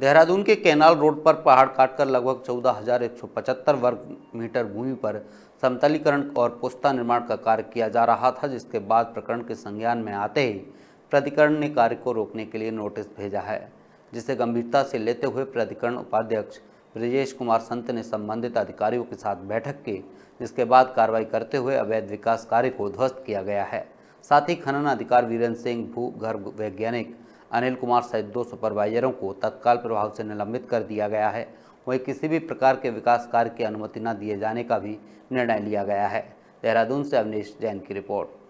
देहरादून के canal road पर पहाड़ काटकर लगभग चौदह हजार एक सौ पचहत्तर वर्ग मीटर भूमि पर समतलीकरण और पुस्ता निर्माण का कार्य किया जा रहा था जिसके बाद प्रकरण के संज्ञान में आते ही प्राधिकरण ने कार्य को रोकने के लिए नोटिस भेजा है जिसे गंभीरता से लेते हुए प्राधिकरण उपाध्यक्ष ब्रजेश कुमार संत ने संबंधित अधिकारियों के साथ बैठक की जिसके बाद कार्रवाई करते हुए अवैध विकास कार्य को ध्वस्त किया गया है साथ ही खनन अधिकार वीरेंद्र सिंह भूगर्भ वैज्ञानिक अनिल कुमार सहित दो सुपरवाइजरों को तत्काल प्रभाव से निलंबित कर दिया गया है वहीं किसी भी प्रकार के विकास कार्य की अनुमति न दिए जाने का भी निर्णय लिया गया है देहरादून से अवनीश जैन की रिपोर्ट